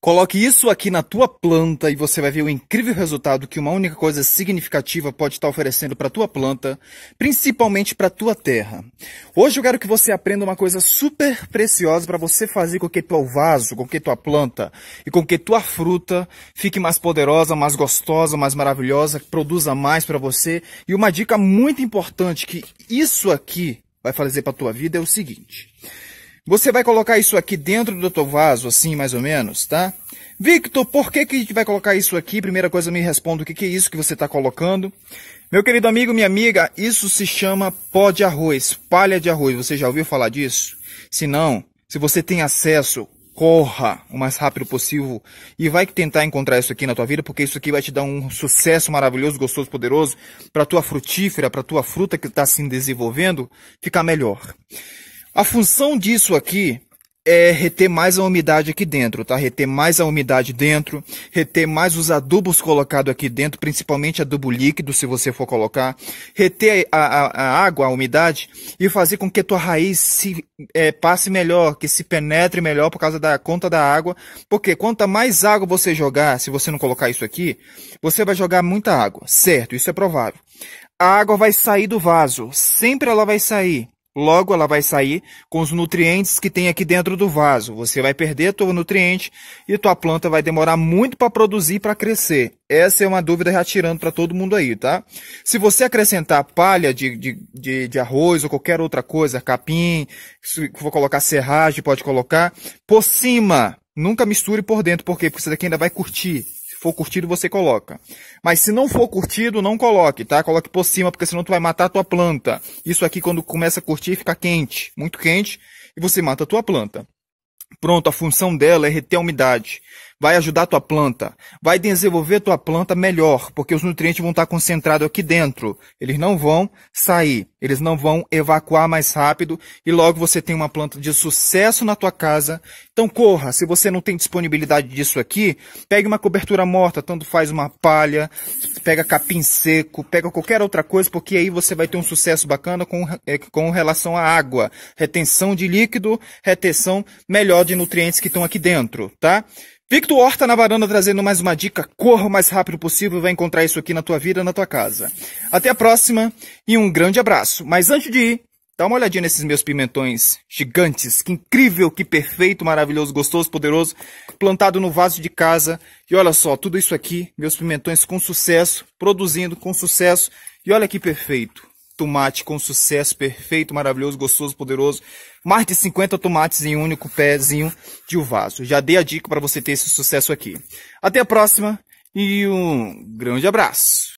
Coloque isso aqui na tua planta e você vai ver o incrível resultado que uma única coisa significativa pode estar oferecendo para tua planta, principalmente para tua terra. Hoje eu quero que você aprenda uma coisa super preciosa para você fazer com que teu vaso, com que tua planta e com que tua fruta fique mais poderosa, mais gostosa, mais maravilhosa, produza mais para você. E uma dica muito importante que isso aqui vai fazer para tua vida é o seguinte: você vai colocar isso aqui dentro do teu vaso, assim mais ou menos, tá? Victor, por que, que a gente vai colocar isso aqui? Primeira coisa, me responda o que, que é isso que você está colocando. Meu querido amigo, minha amiga, isso se chama pó de arroz, palha de arroz. Você já ouviu falar disso? Se não, se você tem acesso, corra o mais rápido possível e vai tentar encontrar isso aqui na tua vida, porque isso aqui vai te dar um sucesso maravilhoso, gostoso, poderoso para tua frutífera, para tua fruta que está se desenvolvendo, ficar melhor. A função disso aqui é reter mais a umidade aqui dentro, tá? Reter mais a umidade dentro, reter mais os adubos colocados aqui dentro, principalmente adubo líquido, se você for colocar, reter a, a, a água, a umidade, e fazer com que a tua raiz se é, passe melhor, que se penetre melhor por causa da conta da água, porque quanto mais água você jogar, se você não colocar isso aqui, você vai jogar muita água, certo? Isso é provável. A água vai sair do vaso, sempre ela vai sair. Logo, ela vai sair com os nutrientes que tem aqui dentro do vaso. Você vai perder teu nutriente e tua planta vai demorar muito para produzir, para crescer. Essa é uma dúvida já tirando para todo mundo aí, tá? Se você acrescentar palha de, de, de, de arroz ou qualquer outra coisa, capim, se for colocar serragem, pode colocar, por cima. Nunca misture por dentro, por quê? Porque isso daqui ainda vai curtir for curtido, você coloca. Mas se não for curtido, não coloque, tá? Coloque por cima, porque senão tu vai matar a tua planta. Isso aqui, quando começa a curtir, fica quente, muito quente, e você mata a tua planta. Pronto, a função dela é reter a umidade vai ajudar a tua planta, vai desenvolver a tua planta melhor, porque os nutrientes vão estar concentrados aqui dentro. Eles não vão sair, eles não vão evacuar mais rápido e logo você tem uma planta de sucesso na tua casa. Então corra, se você não tem disponibilidade disso aqui, pegue uma cobertura morta, tanto faz uma palha, pega capim seco, pega qualquer outra coisa, porque aí você vai ter um sucesso bacana com, é, com relação à água, retenção de líquido, retenção melhor de nutrientes que estão aqui dentro, tá? Victor Horta na varanda trazendo mais uma dica. Corra o mais rápido possível, vai encontrar isso aqui na tua vida, na tua casa. Até a próxima e um grande abraço. Mas antes de ir, dá uma olhadinha nesses meus pimentões gigantes. Que incrível, que perfeito, maravilhoso, gostoso, poderoso, plantado no vaso de casa. E olha só, tudo isso aqui, meus pimentões com sucesso, produzindo com sucesso. E olha que perfeito tomate com sucesso perfeito, maravilhoso, gostoso, poderoso. Mais de 50 tomates em um único pezinho de um vaso. Já dei a dica para você ter esse sucesso aqui. Até a próxima e um grande abraço.